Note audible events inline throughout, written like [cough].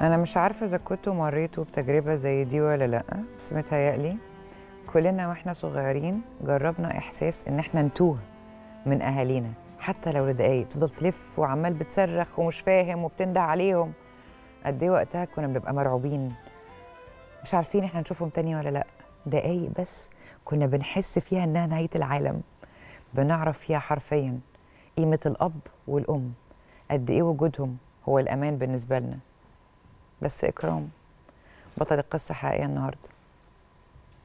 أنا مش عارفة إذا كنتوا مريتوا بتجربة زي دي ولا لأ بس متهيألي كلنا وإحنا صغيرين جربنا إحساس إن إحنا نتوه من أهالينا حتى لو لدقايق تفضل تلف وعمال بتصرخ ومش فاهم وبتنده عليهم قد إيه وقتها كنا بنبقى مرعوبين مش عارفين إحنا نشوفهم تاني ولا لأ دقايق بس كنا بنحس فيها إنها نهاية العالم بنعرف فيها حرفيا قيمة الأب والأم قد إيه وجودهم هو الأمان بالنسبة لنا بس إكرام بطل القصة حقيقية النهاردة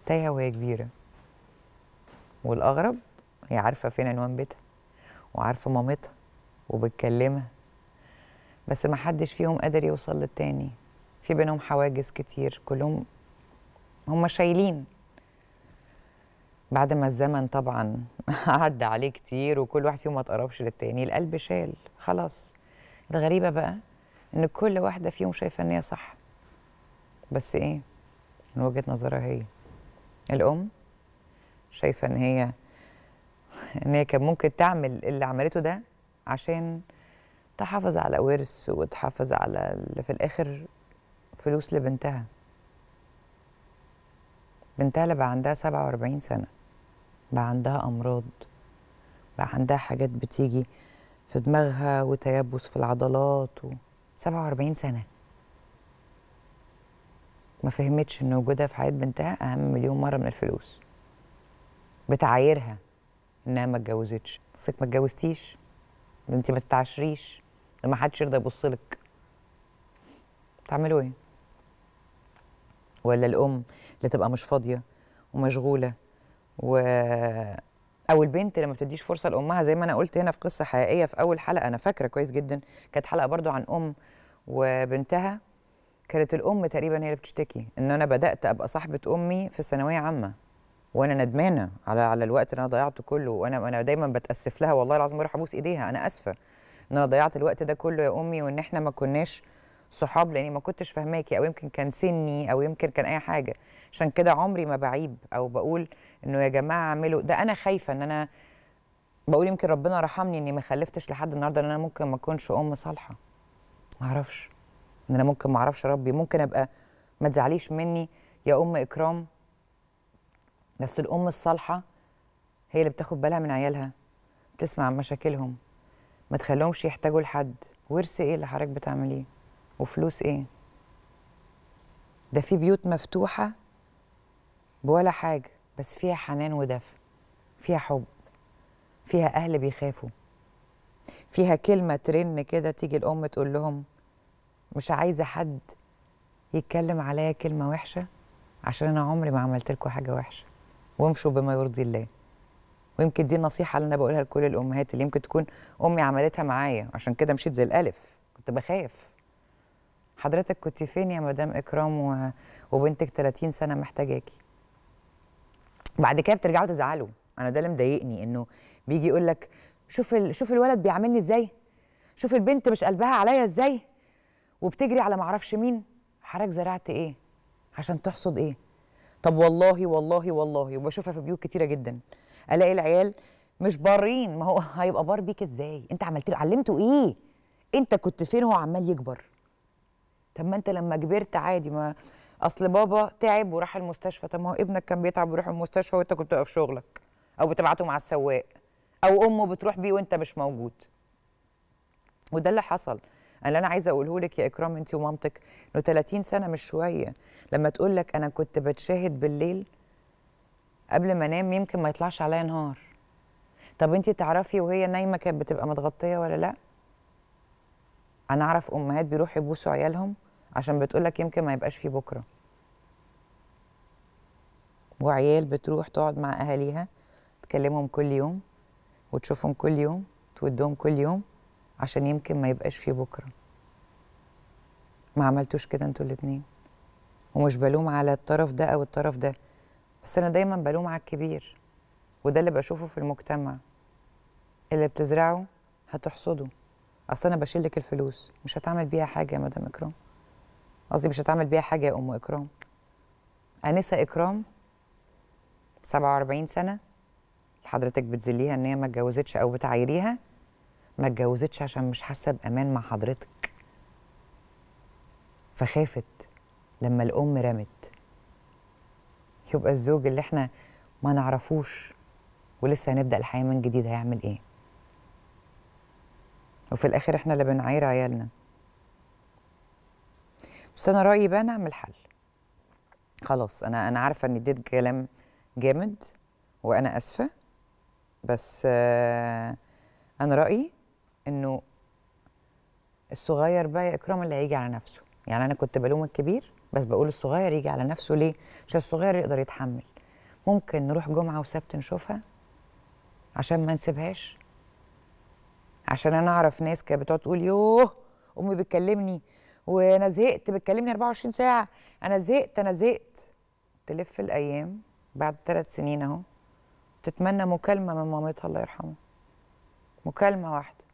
تايهة وهي كبيرة والأغرب هي عارفة فين عنوان بيتها وعارفة مامتها وبتكلمها بس ما حدش فيهم قادر يوصل للتاني في بينهم حواجز كتير كلهم هم شايلين بعد ما الزمن طبعا [laughs] عدى عليه كتير وكل واحد فيهم ما تقربش للتاني القلب شال خلاص الغريبة بقى ان كل واحده فيهم شايفه ان هي صح بس ايه من وجهه نظرها هي الام شايفه ان هي [laughs] ان هي كان ممكن تعمل اللي عملته ده عشان تحافظ على ورث وتحافظ على اللي في الاخر فلوس لبنتها بنتها اللي بقى عندها 47 سنه بقى عندها امراض بقى عندها حاجات بتيجي في دماغها وتيبس في العضلات و... 47 سنه ما فهمتش ان وجودها في حياه بنتها اهم مليون مره من الفلوس بتعايرها انها ما اتجوزتش قصدك ما اتجوزتيش ده انت ما تتعاشريش ده ما حدش يرضى يبص لك تعملوا ايه ولا الام اللي تبقى مش فاضيه ومشغوله و او البنت لما بتديش فرصه لامها زي ما انا قلت هنا في قصه حقيقيه في اول حلقه انا فاكره كويس جدا كانت حلقه برضو عن ام وبنتها كانت الام تقريبا هي اللي بتشتكي ان انا بدات ابقى صاحبه امي في الثانويه عامه وانا ندمانه على على الوقت اللي انا ضيعته كله وانا انا دايما بتاسف لها والله العظيم بروح ابوس ايديها انا اسفه ان انا ضيعت الوقت ده كله يا امي وان احنا ما كناش صحاب لاني ما كنتش فاهماكي او يمكن كان سني او يمكن كان اي حاجه عشان كده عمري ما بعيب او بقول انه يا جماعه اعملوا ده انا خايفه ان انا بقول يمكن ربنا رحمني اني ما خلفتش لحد النهارده ان انا ممكن ما اكونش ام صالحه ما اعرفش ان انا ممكن ما اعرفش ربي ممكن ابقى ما تزعليش مني يا ام اكرام بس الام الصالحه هي اللي بتاخد بالها من عيالها تسمع عن مشاكلهم ما تخليهمش يحتاجوا لحد ورث ايه اللي حضرتك بتعمليه وفلوس ايه ده في بيوت مفتوحه بولا حاجه بس فيها حنان ودفء فيها حب فيها اهل بيخافوا فيها كلمه ترن كده تيجي الام تقول لهم مش عايزه حد يتكلم عليا كلمه وحشه عشان انا عمري ما عملت لكم حاجه وحشه وامشوا بما يرضي الله ويمكن دي النصيحه اللي انا بقولها لكل الامهات اللي يمكن تكون امي عملتها معايا عشان كده مشيت زي الالف كنت بخاف حضرتك كنت فين يا مدام اكرام وبنتك 30 سنه محتاجاكي بعد كده بترجعوا تزعلوا انا ده اللي مضايقني انه بيجي يقول لك شوف ال... شوف الولد بيعاملني ازاي شوف البنت مش قلبها عليا ازاي وبتجري على معرفش مين حضرتك زرعت ايه عشان تحصد ايه طب والله والله والله وبشوفها في بيوت كتيره جدا الاقي العيال مش بارين ما هو هيبقى بار بيك ازاي انت عملت له علمته ايه انت كنت فين وهو عمال يكبر طب ما انت لما كبرت عادي ما اصل بابا تعب وراح المستشفى طب ما هو ابنك كان بيتعب ويروح المستشفى وانت كنت واقف شغلك او بتبعته مع السواق او امه بتروح بيه وانت مش موجود وده اللي حصل اللي انا عايزه اقوله لك يا اكرام انت ومامتك انه 30 سنه مش شويه لما تقول لك انا كنت بتشاهد بالليل قبل ما انام يمكن ما يطلعش عليا نهار طب انت تعرفي وهي نايمه كانت بتبقى متغطيه ولا لا انا اعرف امهات بيروحوا يبوسوا عيالهم عشان بتقولك يمكن ما يبقاش في بكره وعيال بتروح تقعد مع اهاليها تكلمهم كل يوم وتشوفهم كل يوم تودهم كل يوم عشان يمكن ما يبقاش في بكره ما عملتوش كده انتوا الاتنين ومش بلوم على الطرف ده او الطرف ده بس انا دايما بلوم على الكبير وده اللي بشوفه في المجتمع اللي بتزرعه هتحصده اصل انا بشيل لك الفلوس مش هتعمل بيها حاجه يا مدام اكرام قصدي مش هتعمل بيها حاجه يا ام اكرام انسه اكرام 47 سنه حضرتك بتذليها ان هي ما اتجوزتش او بتعايريها ما اتجوزتش عشان مش حاسه بامان مع حضرتك فخافت لما الام رمت يبقى الزوج اللي احنا ما نعرفوش ولسه هنبدا الحياه من جديد هيعمل ايه وفي الاخر احنا اللي بنعاير عيالنا بس انا رايي بقى نعمل حل خلاص انا انا عارفه ان اديت كلام جامد وانا اسفه بس آه انا رايي انه الصغير بقى يا اكرام اللي هيجي على نفسه يعني انا كنت بلوم الكبير بس بقول الصغير يجي على نفسه ليه عشان الصغير يقدر يتحمل ممكن نروح جمعه وسبت نشوفها عشان ما نسيبهاش عشان انا اعرف ناس كانت بتقعد تقول يوه امي بتكلمني وانا زهقت بتكلمني 24 ساعه انا زهقت انا زهقت تلف الايام بعد ثلاث سنين اهو تتمنى مكالمه من مامتها الله يرحمها مكالمه واحده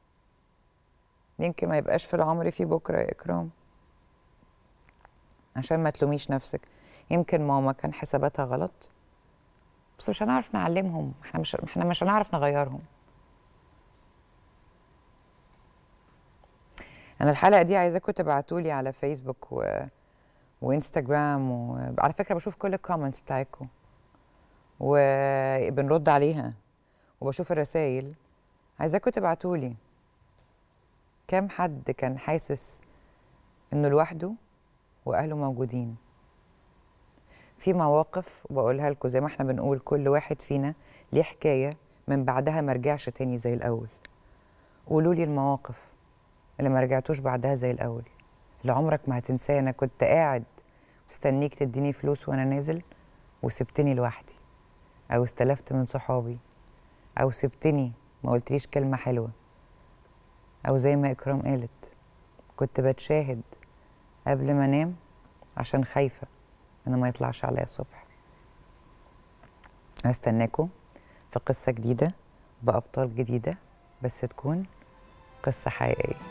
يمكن ما يبقاش في العمر في بكره يا اكرام عشان ما تلوميش نفسك يمكن ماما كان حساباتها غلط بس مش هنعرف نعلمهم احنا مش احنا مش هنعرف نغيرهم انا الحلقه دي عايزاكم تبعتوا لي على فيسبوك و... وانستغرام وعلى فكره بشوف كل الكومنتس بتاعتكم وبنرد عليها وبشوف الرسائل عايزاكم تبعتوا لي كم حد كان حاسس انه لوحده واهله موجودين في مواقف بقولها لكم زي ما احنا بنقول كل واحد فينا ليه حكايه من بعدها ما رجعش تاني زي الاول قولوا لي المواقف اللي ما رجعتوش بعدها زي الاول اللي عمرك ما هتنساه انا كنت قاعد مستنيك تديني فلوس وانا نازل وسبتني لوحدي او استلفت من صحابي او سبتني ما قلتليش كلمه حلوه او زي ما اكرام قالت كنت بتشاهد قبل ما انام عشان خايفه انا ما يطلعش عليا الصبح هستناكم في قصه جديده بابطال جديده بس تكون قصه حقيقيه